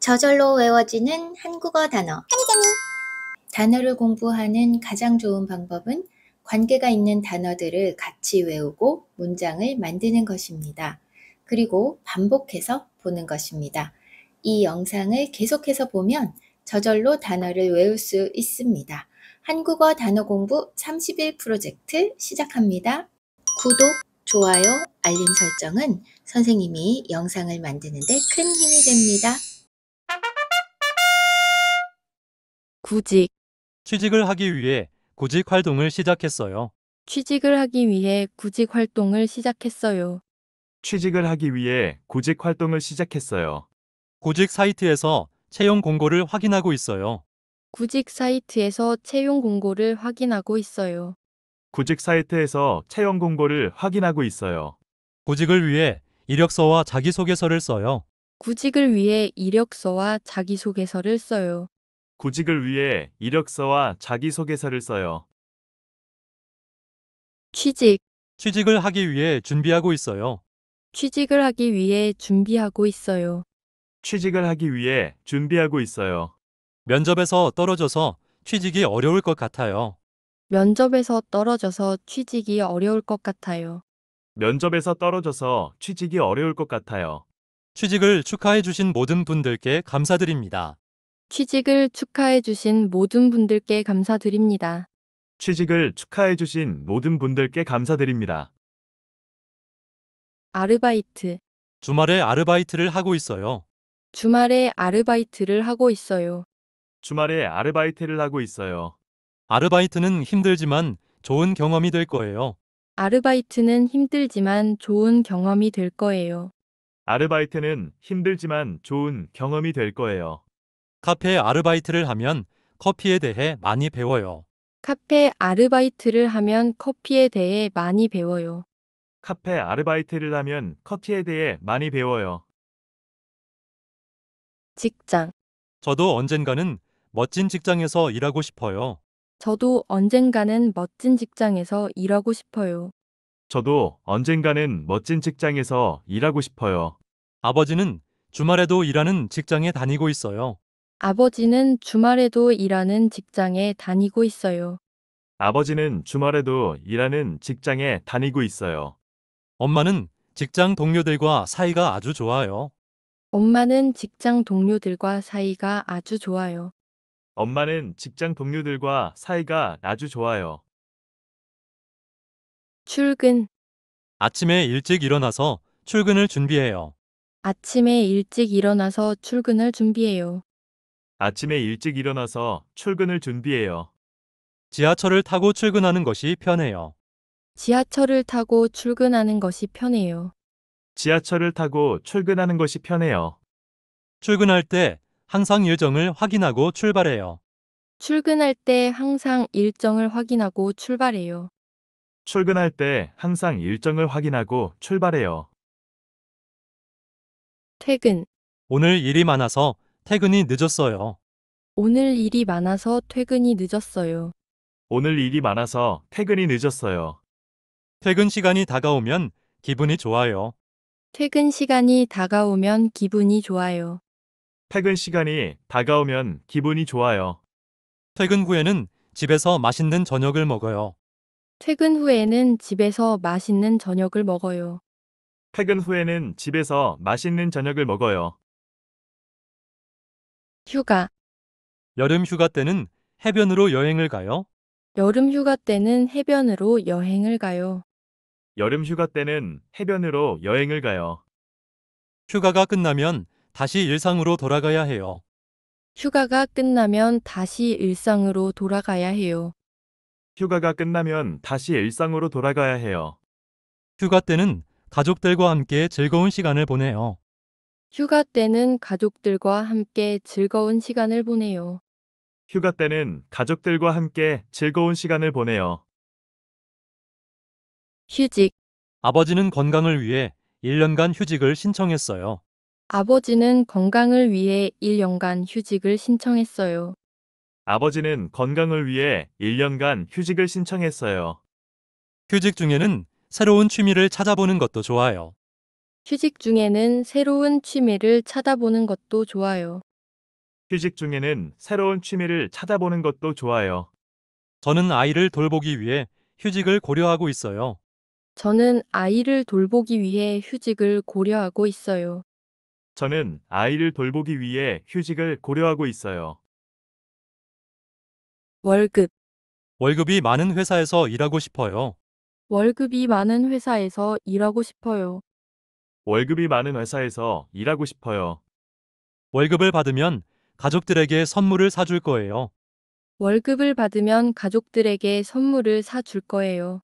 저절로 외워지는 한국어 단어 한이재미 단어를 공부하는 가장 좋은 방법은 관계가 있는 단어들을 같이 외우고 문장을 만드는 것입니다. 그리고 반복해서 보는 것입니다. 이 영상을 계속해서 보면 저절로 단어를 외울 수 있습니다. 한국어 단어 공부 30일 프로젝트 시작합니다. 구독, 좋아요, 알림 설정은 선생님이 영상을 만드는데 큰 힘이 됩니다. 구직 취직을 하기 위해 구직 활동을 시작했어요. 취직을 하기 위해 구직 활동을 시작했어요. 취직을 하기 위해 구직 활동을 시작했어요. 구직 사이트에서 채용 공고를 확인하고 있어요. 구직 사이트에서 채용 공고를 확인하고 있어요. 구직 사이트에서 채용 공고를 확인하고 있어요. 구직을 위해 이력서와 자기소개서를 써요. 구직을 위해 이력서와 자기소개서를 써요. 구직을 위해 이력서와 자기소개서를 써요. 취직, 취직을 하기 위해 준비하고 있어요. 취직을 하기 위해 준비하고 있어요. 취직을 하기 위해 준비하고 있어요. 면접에서 떨어져서 취직이 어려울 것 같아요. 면접에서 떨어져서 취직이 어려울 것 같아요. 면접에서 떨어져서 취직이 어려울 것 같아요. 취직을 축하해 주신 모든 분들께 감사드립니다. 취직을 축하해주신 모든 분들께 감사드립니다. 취직을 축하해주신 모든 분들께 감사드립니다. 아르바이트. 주말에 아르바이트를 하고 있어요. 주말에 아르바이트를 하고 있어요. 주말에 아르바이트를 하고 있어요. 아르바이트는 힘들지만 좋은 경험이 될 거예요. 아르바이트는 힘들지만 좋은 경험이 될 거예요. 아르바이트는 힘들지만 좋은 경험이 될 거예요. 카페 아르바이트를 하면 커피에 대해 많이 배워요. 카페 아르바이트를 하면 커피에 대해 많이 배워요. 카페 아르바이트를 하면 커피에 대해 많이 배워요. 직장. 저도 언젠가는 멋진 직장에서 일하고 싶어요. 저도 언젠가는 멋진 직장에서 일하고 싶어요. 저도 언젠가는 멋진 직장에서 일하고 싶어요. 아버지는 주말에도 일하는 직장에 다니고 있어요. 아버지는 주말에도 일하는 직장에 다니고 있어요. 아버지는 주말에도 일하는 직장에 다니고 있어요. 엄마는 직장 동료들과 사이가 아주 좋아요. 엄마는 직장 동료들과 사이가 아주 좋아요. 엄마는 직장 동료들과 사이가 아주 좋아요. 출근. 아침에 일찍 일어나서 출근을 준비해요. 아침에 일찍 일어나서 출근을 준비해요. 아침에 일찍 일어나서 출근을 준비해요. 지하철을 타고 출근하는 것이 편해요. 지하철을 타고 출근하는 것이 편해요. 지하철을 타고 출근하는 것이 편해요. 출근할 때 항상 일정을 확인하고 출발해요. 출근할 때 항상 일정을 확인하고 출발해요. 출근할 때 항상 일정을 확인하고 출발해요. 퇴근, 오늘 일이 많아서 퇴근이 늦었어요. 오늘 일이 많아서 퇴근이 늦었어요. 오늘 일이 많아서 퇴근이 늦었어요. 퇴근 시간이 다가오면 기분이 좋아요. 퇴근 시간이 다가오면 기분이 좋아요. 퇴근 시간이 다가오면 기분이 좋아요. 퇴근 후에는 집에서 맛있는 저녁을 먹어요. 퇴근 후에는 집에서 맛있는 저녁을 먹어요. 퇴근 후에는 집에서 맛있는 저녁을 먹어요. 휴가 여름 휴가 때는 해변으로 여행을 가요. 여름 휴가 때는 해변으로 여행을 가요. 여름 휴가 때는 해변으로 여행을 가요. 휴가가 끝나면 다시 일상으로 돌아가야 해요. 휴가가 끝나면 다시 일상으로 돌아가야 해요. 휴가가 끝나면 다시 일상으로 돌아가야 해요. 휴가 때는 가족들과 함께 즐거운 시간을 보내요. 휴가 때는 가족들과 함께 즐거운 시간을 보내요. 휴가 때는 가족들과 함께 즐거운 시간을 보내요. 휴직. 아버지는 건강을 위해 1년간 휴직을 신청했어요. 아버지는 건강을 위해 1년간 휴직을 신청했어요. 아버지는 건강을 위해 1년간 휴직을 신청했어요. 휴직 중에는 새로운 취미를 찾아보는 것도 좋아요. 휴직 중에는 새로운 취미를 찾아보는 것도 좋아요. 휴직 중에는 새로운 취미를 찾아보는 것도 좋아요. 저는 아이를 돌보기 위해 휴직을 고려하고 있어요. 저는 아이를 돌보기 위해 휴직을 고려하고 있어요. 저는 아이를 돌보기 위해 휴직을 고려하고 있어요. 월급. 월급이 많은 회사에서 일하고 싶어요. 월급이 많은 회사에서 일하고 싶어요. 월급이 많은 회사에서 일하고 싶어요. 월급을 받으면 가족들에게 선물을 사줄 거예요. 월급을 받으면 가족들에게 선물을 사줄 거예요.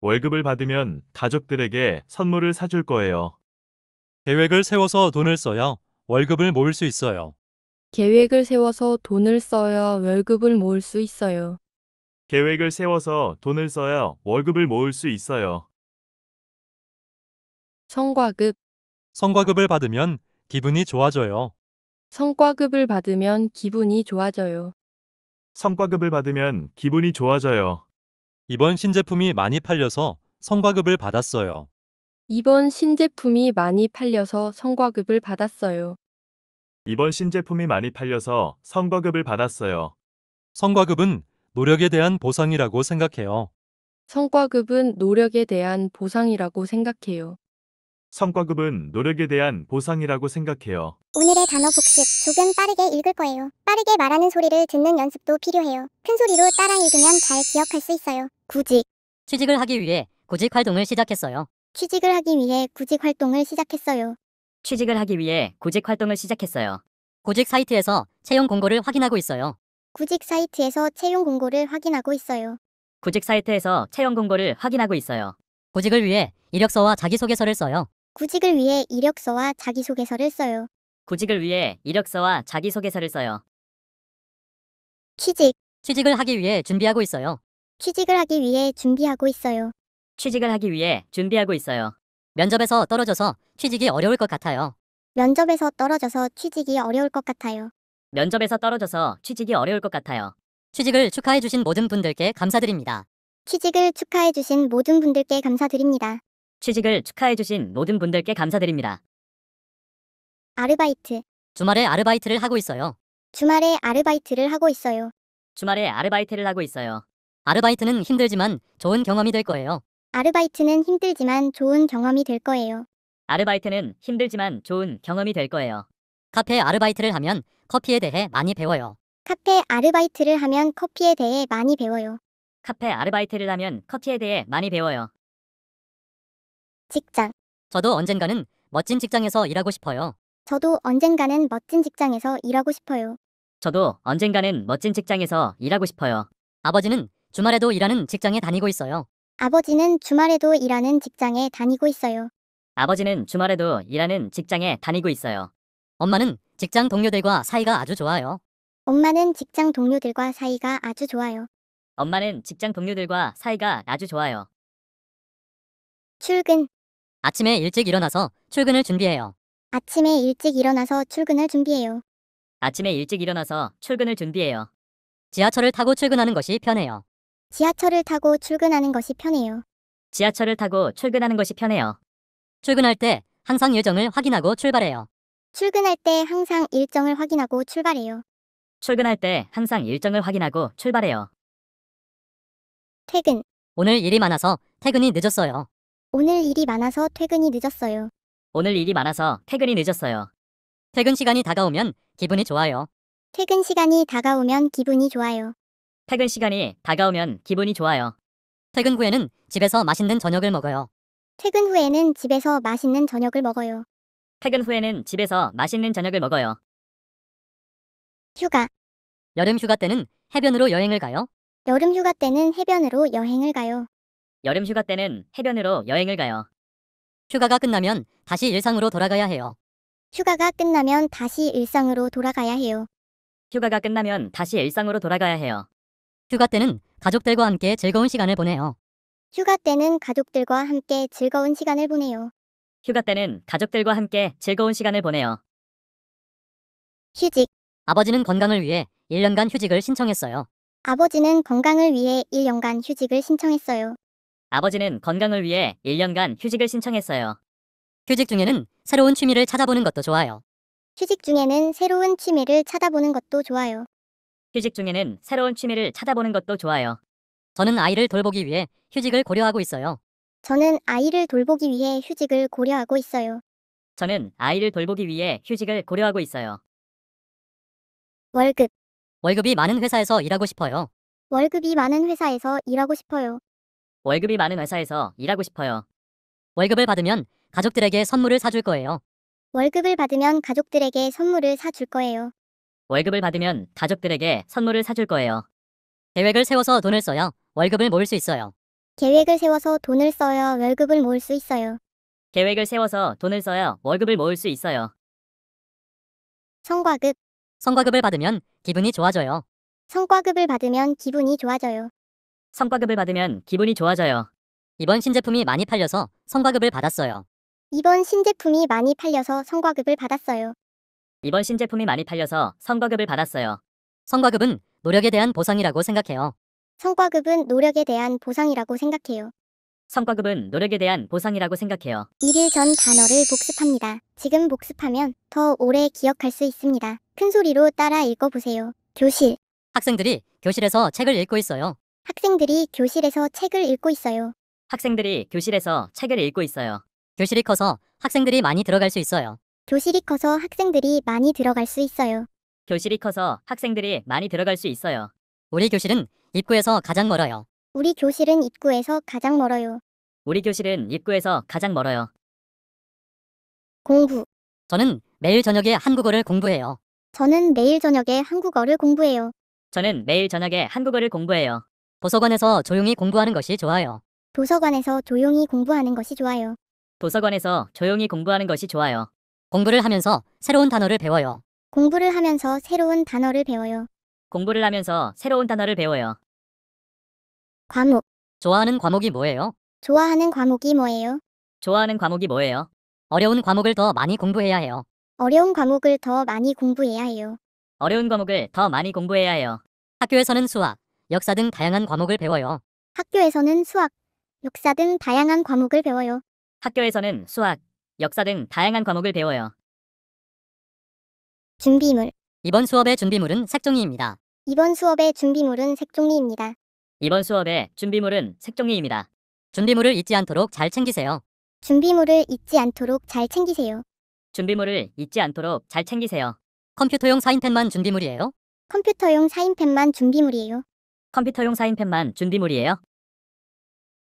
월급을 받으면 가족들에게 선물을 사줄 거예요. 계획을 세워서 돈을 써야 월급을 모을 수 있어요. 계획을 세워서 돈을 써야 월급을 모을 수 있어요. 계획을 세워서 돈을 써야 월급을 모을 수 있어요. 성과급, 성과급을 받으면 기분이 좋아져요. 성과급을 받으면 기분이 좋아져요. 성과급을 받으면 기분이 좋아져요. 이번 신제품이 많이 팔려서 성과급을 받았어요. 이번 신제품이 많이 팔려서 성과급을 받았어요. 이번 신제품이 많이 팔려서 성과급을 받았어요. 성과급은 노력에 대한 보상이라고 생각해요. 성과급은 노력에 대한 보상이라고 생각해요. 성과급은 노력에 대한 보상이라고 생각해요. 오늘의 단어 복습 조금 빠르게 읽을 거예요. 빠르게 말하는 소리를 듣는 연습도 필요해요. 큰 소리로 따라 읽으면 잘 기억할 수 있어요. 구직 취직을 하기 위해 구직 활동을 시작했어요. 취직을 하기 위해 구직 활동을 시작했어요. 취직을 하기 위해 구직 활동을 시작했어요. 구직 사이트에서 채용 공고를 확인하고 있어요. 구직 사이트에서 채용 공고를 확인하고 있어요. 구직 사이트에서 채용 공고를 확인하고 있어요. 구직을 위해 이력서와 자기소개서를 써요. 구직을 위해 이력서와 자기소개서를 써요. 구직을 위해 이력서와 자기소개서를 써요. 취직. 취직을 하기 위해 준비하고 있어요. 취직을 하기 위해 준비하고 있어요. 취직을 하기 위해 준비하고 있어요. 면접에서 떨어져서 취직이 어려울 것 같아요. 면접에서 떨어져서 취직이 어려울 것 같아요. 면접에서 떨어져서 취직이 어려울 것 같아요. 취직을 축하해주신 모든 분들께 감사드립니다. 취직을 축하해주신 모든 분들께 감사드립니다. 취직을 축하해주신 모든 분들께 감사드립니다. 아르바이트. 주말에 아르바이트를 하고 있어요. 주말에 아르바이트를 하고 있어요. 주말에 아르바이트를 하고 있어요. 아르바이트는 힘들지만 좋은 경험이 될 거예요. 아르바이트는 힘들지만 좋은 경험이 될 거예요. 아르바이트는 힘들지만 좋은 경험이 될 거예요. 카페 아르바이트를 하면 커피에 대해 많이 배워요. 카페 아르바이트를 하면 커피에 대해 많이 배워요. 카페 아르바이트를 하면 커피에 대해 많이 배워요. 직장. 저도 언젠가는 멋진 직장에서 일하고 싶어요. 저도 언젠가는 멋진 직장에서 일하고 싶어요. 저도 언젠가는 멋진 직장에서 일하고 싶어요. 아버지는 주말에도 일하는 직장에 다니고 있어요. 아버지는 주말에도 일하는 직장에 다니고 있어요. 아버지는 주말에도 일하는 직장에 다니고 있어요. 엄마는 직장 동료들과 사이가 아주 좋아요. 엄마는 직장 동료들과 사이가 아주 좋아요. 엄마는 직장 동료들과 사이가 아주 좋아요. 출근. 아침에 일찍 일어나서 출근을 준비해요. 아침에 일찍 일어나서 출근을 준비해요. 아침에 일찍 일어나서 출근을 준비해요. 지하철을 타고 출근하는 것이 편해요. 지하철을 타고 출근하는 것이 편해요. 지하철을 타고 출근하는 것이 편해요. 출근할 때 항상 일정을 확인하고 출발해요. 출근할 때 항상 일정을 확인하고 출발해요. 출근할 때 항상 일정을 확인하고 출발해요. 퇴근. 오늘 일이 많아서 퇴근이 늦었어요. 오늘 일이 많아서 퇴근이 늦었어요. 오늘 일이 많아서 퇴근이 늦었어요. 퇴근 시간이 다가오면 기분이 좋아요. 퇴근 시간이 다가오면 기분이 좋아요. 퇴근 시간이 다가오면 기분이 좋아요. 퇴근 후에는 집에서 맛있는 저녁을 먹어요. 퇴근 후에는 집에서 맛있는 저녁을 먹어요. 퇴근 후에는 집에서 맛있는 저녁을 먹어요. 휴가. 여름 휴가 때는 해변으로 여행을 가요. 여름 휴가 때는 해변으로 여행을 가요. 여름 휴가 때는 해변으로 여행을 가요. 휴가가 끝나면 다시 일상으로 돌아가야 해요. 휴가가 끝나면 다시 일상으로 돌아가야 해요. 휴가가 끝나면 다시 일상으로 돌아가야 해요. 휴가 때는 가족들과 함께 즐거운 시간을 보내요. 휴가 때는 가족들과 함께 즐거운 시간을 보내요. 휴가 때는 가족들과 함께 즐거운 시간을 보내요. 휴직. 아버지는 건강을 위해 1년간 휴직을 신청했어요. 아버지는 건강을 위해 1년간 휴직을 신청했어요. 아버지는 건강을 위해 1년간 휴직을 신청했어요. 휴직 중에는 새로운 취미를 찾아보는 것도 좋아요. 휴직 중에는 새로운 취미를 찾아보는 것도 좋아요. 휴직 중에는 새로운 취미를 찾아보는 것도 좋아요. 저는 아이를 돌보기 위해 휴직을 고려하고 있어요. 저는 아이를 돌보기 위해 휴직을 고려하고 있어요. 저는 아이를 돌보기 위해 휴직을 고려하고 있어요. 월급 월급이 많은 회사에서 일하고 싶어요. 월급이 많은 회사에서 일하고 싶어요. 월급이 많은 회사에서 일하고 싶어요. 월급을 받으면 가족들에게 선물을 사줄 거예요. 월급을 받으면 가족들에게 선물을 사줄 거예요. 월급을 받으면 가족들에게 선물을 사줄 거예요. 계획을 세워서 돈을 써야 월급을 모을 수 있어요. 계획을 세워서 돈을 써야 월급을 모을 수 있어요. 계획을 세워서 돈을 써야 월급을 모을 수 있어요. 성과급 성과급을 받으면 기분이 좋아져요. 성과급을 받으면 기분이 좋아져요. 성과급을 받으면 기분이 좋아져요. 이번 신제품이 많이 팔려서 성과급을 받았어요. 이번 신제품이 많이 팔려서 성과급을 받았어요. 이번 신제품이 많이 팔려서 성과급을 받았어요. 성과급은 노력에 대한 보상이라고 생각해요. 성과급은 노력에 대한 보상이라고 생각해요. 성과급은 노력에 대한 보상이라고 생각해요. 일일 전 단어를 복습합니다. 지금 복습하면 더 오래 기억할 수 있습니다. 큰 소리로 따라 읽어보세요. 교실, 학생들이 교실에서 책을 읽고 있어요. 학생들이 교실에서 책을 읽고 있어요. 학생들이 교실에서 책을 읽고 있어요. 교실이 커서 학생들이 많이 들어갈 수 있어요. 교실이 커서 학생들이 많이 들어갈 수 있어요. 교실이 커서 학생들이 많이 들어갈 수 있어요. 우리 교실은 입구에서 가장 멀어요. 우리 교실은 입구에서 가장 멀어요. 우리 교실은 입구에서 가장 멀어요. 공부. 저는 매일 저녁에 한국어를 공부해요. 저는 매일 저녁에 한국어를 공부해요. 저는 매일 저녁에 한국어를 공부해요. 도서관에서 조용히 공부하는 것이 좋아요. 도서관에서 조용히 공부하는 것이 좋아요. 도서관에서 조용히 공부하는 것이 좋아요. 공부를 하면서 새로운 단어를 배워요. 공부를 하면서 새로운 단어를 배워요. 공부를 하면서 새로운 단어를 배워요. 과목. 좋아하는 과목이 뭐예요? 좋아하는 과목이 뭐예요? 좋아하는 과목이 뭐예요? 어려운 과목을 더 많이 공부해야 해요. 어려운 과목을 더 많이 공부해야 해요. 어려운 과목을 더 많이 공부해야 해요. 학교에서는 수학, 역사 등 다양한 과목을 배워요. 학교에서는 수학, 역사 등 다양한 과목을 배워요. 학교에서는 수학, 역사 등 다양한 과목을 배워요. 준비물 이번 수업의 준비물은 색종이입니다. 이번 수업의 준비물은 색종이입니다. 이번 수업의 준비물은 색종이입니다. 준비물을 잊지 않도록 잘 챙기세요. 준비물을 잊지 않도록 잘 챙기세요. 준비물을 잊지 않도록 잘 챙기세요. 컴퓨터용 사인펜만 준비물이에요. 컴퓨터용 사인펜만 준비물이에요. 컴퓨터용 사인펜만 준비물이에요.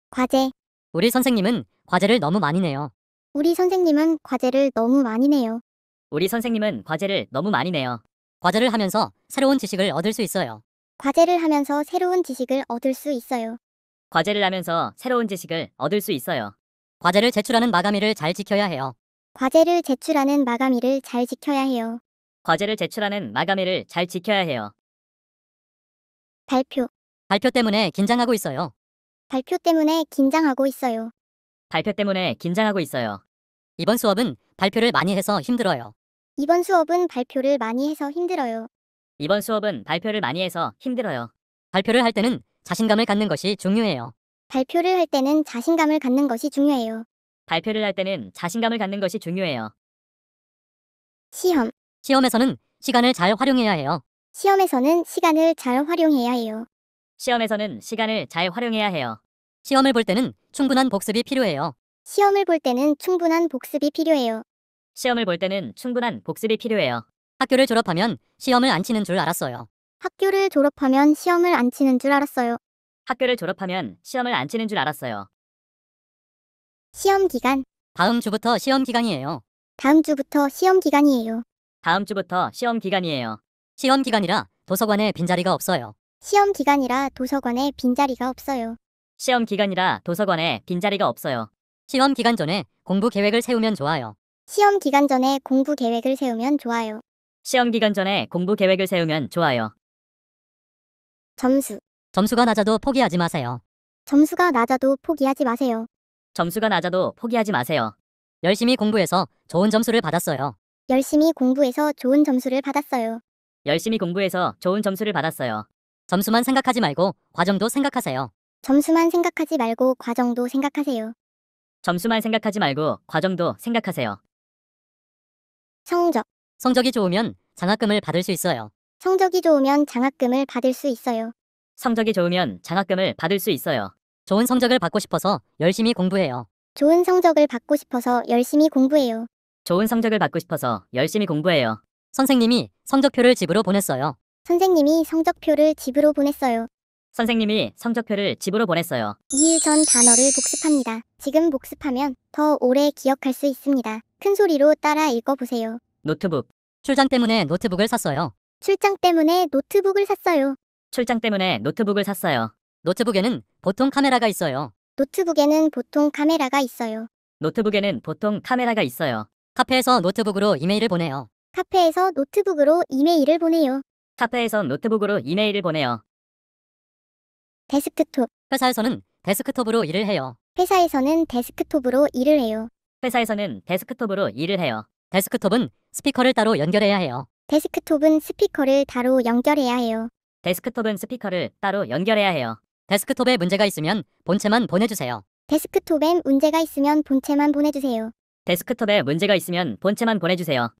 과제. 우리 선생님은 과제를 너무 많이 내요. 우리 선생님은 과제를 너무 많이 내요. 우리 선생님은 과제를 너무 많이 내요. 과제를 하면서 새로운 지식을 얻을 수 있어요. 과제를 하면서 새로운 지식을 얻을 수 있어요. 과제를 하면서 새로운 지식을 얻을 수 있어요. 과제를 제출하는 마감일을 잘 지켜야 해요. 과제를 제출하는 마감일을 잘 지켜야 해요. 과제를 제출하는 마감일을 잘 지켜야 해요. 발표. 발표 때문에 긴장하고 있어요. 발표 때문에 긴장하고 있어요. 발표 때문에 긴장하고 있어요. 이번 수업은 발표를 많이 해서 힘들어요. 이번 수업은 발표를 많이 해서 힘들어요. 이번 수업은 발표를 많이 해서 힘들어요. 발표를 할 때는 자신감을 갖는 것이 중요해요. 발표를 할 때는 자신감을 갖는 것이 중요해요. 발표를 할 때는 자신감을 갖는 것이 중요해요. 시험. 시험에서는 시간을 잘 활용해야 해요. 시험에서는 시간을 잘 활용해야 해요. 시험에서는 시간을 잘 활용해야 해요. 시험을 볼 때는 충분한 복습이 필요해요. 시험을 볼 때는 충분한 복습이 필요해요. 시험을 볼 때는 충분한 복습이 필요해요. 학교를 졸업하면 시험을 안 치는 줄 알았어요. 학교를 졸업하면 시험을 안 치는 줄 알았어요. 학교를 졸업하면 시험을 안 치는 줄 알았어요. 시험 기간. 다음 주부터 시험 기간이에요. 다음 주부터 시험 기간이에요. 다음 주부터 시험 기간이에요. 시험 기간이라 도서관에 빈자리가 없어요. 시험 기간이라 도서관에 빈자리가 없어요. 시험 기간이라 도서관에 빈자리가 없어요. 시험 기간 전에 공부 계획을 세우면 좋아요. 시험 기간 전에 공부 계획을 세우면 좋아요. 시험 기간 전에 공부 계획을 세우면 좋아요. 점수. 점수가 낮아도 포기하지 마세요. 점수가 낮아도 포기하지 마세요. 점수가 낮아도 포기하지 마세요. 열심히 공부해서 좋은 점수를 받았어요. 열심히 공부해서 좋은 점수를 받았어요. 열심히 공부해서 좋은 점수를 받았어요. 점수만 생각하지 말고 과정도 생각하세요. 점수만 생각하지 말고 과정도 생각하세요. 점수만 생각하지 말고 과정도 생각하세요. 성적. 성적이 좋으면 장학금을 받을 수 있어요. 성적이 좋으면 장학금을 받을 수 있어요. 성적이 좋으면 장학금을 받을 수 있어요. 좋은 성적을 받고 싶어서 열심히 공부해요. 좋은 성적을 받고 싶어서 열심히 공부해요. 좋은 성적을 받고 싶어서 열심히 공부해요. 선생님이 성적표를 집으로 보냈어요. 선생님이 성적표를 집으로 보냈어요. 선생님이 성적표를 집으로 보냈어요. 2일 전 단어를 복습합니다. 지금 복습하면 더 오래 기억할 수 있습니다. 큰 소리로 따라 읽어보세요. 노트북. 출장 때문에 노트북을 샀어요. 출장 때문에 노트북을 샀어요. 출장 때문에 노트북을 샀어요. 노트북에는 보통 카메라가 있어요. 노트북에는 보통 카메라가 있어요. 노트북에는 보통 카메라가 있어요. 카페에서 노트북으로 이메일을 보내요. 카페에서 노트북으로 이메일을 보내요. 카페에서 노트북으로 이메일을 보내요. 데스크톱. 회사에서는 데스크톱으로 일을 해요. 회사에서는 데스크톱으로 일을 해요. 회사에서는 데스크톱으로 일을 해요. 데스크톱은 스피커를 따로 연결해야 해요. 데스크톱은 스피커를 따로 연결해야 해요. 데스크톱은 스피커를 따로 연결해야 해요. 데스크톱에 문제가 있으면 본체만 보내주세요. 데스크톱엔 문제가 있으면 본체만 보내주세요. 데스크톱에 문제가 있으면 본체만 보내주세요.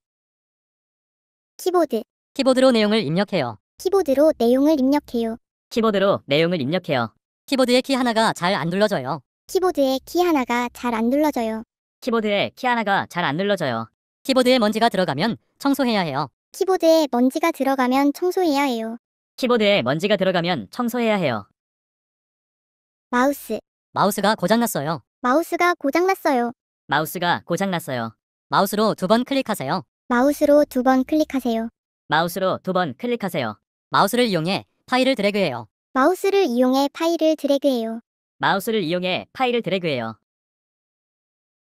키보드 키보드로 내용을 입력해요. 키보드로 내용을 입력해요. 키보드로 내용을 입력해요. 키보드의 키 하나가 잘 안 눌러져요. 키보드의 키 하나가 잘 안 눌러져요. 키보드의 키 하나가 잘 안 눌러져요. 키보드에 먼지가 들어가면 청소해야 해요. 키보드에 먼지가 들어가면 청소해야 해요. 키보드에 먼지가 들어가면 청소해야 해요. 마우스 마우스가 고장났어요. 마우스가 고장났어요. 마우스가 고장났어요. 마우스로 두 번 클릭하세요. 마우스로 두 번 클릭하세요. 마우스로 두 번 클릭하세요. 마우스를 이용해 파일을 드래그해요. 마우스를 이용해 파일을 드래그해요. 마우스를 이용해 파일을 드래그해요.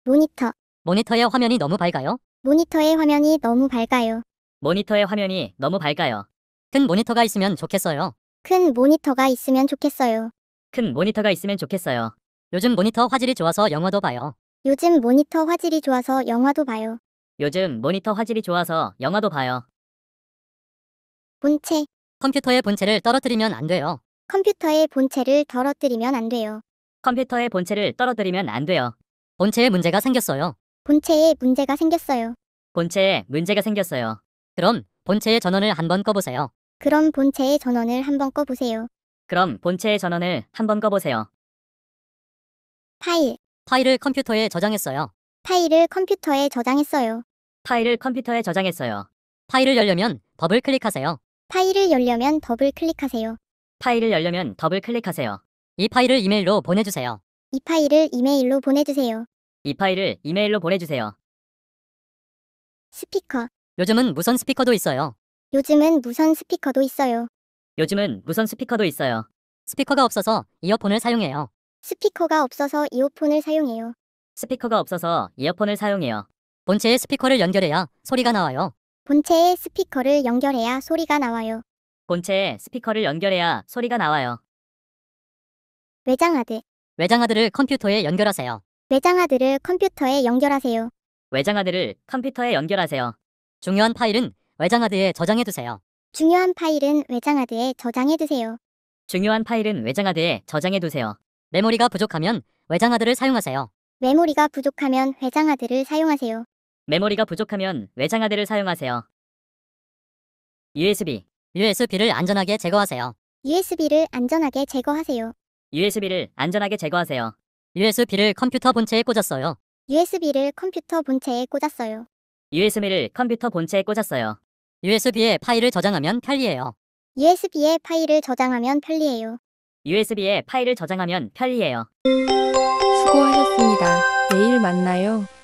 모니터. 모니터의 화면이 너무 밝아요? 모니터의 화면이 너무 밝아요. 모니터의 화면이 너무 밝아요. 큰 모니터가 있으면 좋겠어요. 큰 모니터가 있으면 좋겠어요. 큰 모니터가 있으면 좋겠어요. 요즘 모니터 화질이 좋아서 영화도 봐요. 요즘 모니터 화질이 좋아서 영화도 봐요. 요즘 모니터 화질이 좋아서 영화도 봐요. 본체. 컴퓨터의 본체를 떨어뜨리면 안 돼요. 컴퓨터의 본체를 떨어뜨리면 안 돼요. 컴퓨터의 본체를 떨어뜨리면 안 돼요. 본체에 문제가 생겼어요. 본체에 문제가 생겼어요. 본체에 문제가 생겼어요. 그럼 본체의 전원을 한번 꺼보세요. 그럼 본체의 전원을 한번 꺼보세요. 그럼 본체의 전원을 한번 꺼보세요. 파일. 파일을 컴퓨터에 저장했어요. 파일을 컴퓨터에 저장했어요. 파일을 컴퓨터에 저장했어요. 파일을 열려면 더블 클릭하세요. 파일을 열려면 더블 클릭하세요. 파일을 열려면 더블 클릭하세요. 이 파일을 이메일로 보내주세요. 이 파일을 이메일로 보내주세요. 이 파일을 이메일로 보내주세요. 스피커. 요즘은 무선 스피커도 있어요. 요즘은 무선 스피커도 있어요. 요즘은 무선 스피커도 있어요. 스피커가 없어서 이어폰을 사용해요. 스피커가 없어서 이어폰을 사용해요. 스피커가 없어서 이어폰을 사용해요. 본체에 스피커를 연결해야 소리가 나와요. 본체에 스피커를 연결해야 소리가 나와요. 본체에 스피커를 연결해야 소리가 나와요. 외장하드. 외장하드를 컴퓨터에 연결하세요. 외장하드를 컴퓨터에 연결하세요. 외장하드를 컴퓨터에 연결하세요. 중요한 파일은 외장하드에 저장해두세요. 중요한 파일은 외장하드에 저장해두세요. 중요한 파일은 외장하드에 저장해두세요. 메모리가 부족하면 외장하드를 사용하세요. 메모리가 부족하면 외장하드를 사용하세요. 메모리가 부족하면 외장하드를 사용하세요. USB USB를 안전하게 제거하세요. USB를 안전하게 제거하세요. USB를 안전하게 제거하세요. USB를 컴퓨터 본체에 꽂았어요. USB를 컴퓨터 본체에 꽂았어요. USB를 컴퓨터 본체에 꽂았어요. USB에 파일을 저장하면 편리해요. USB에 파일을 저장하면 편리해요. USB에 파일을 저장하면 편리해요. 수고하셨습니다. 내일 만나요.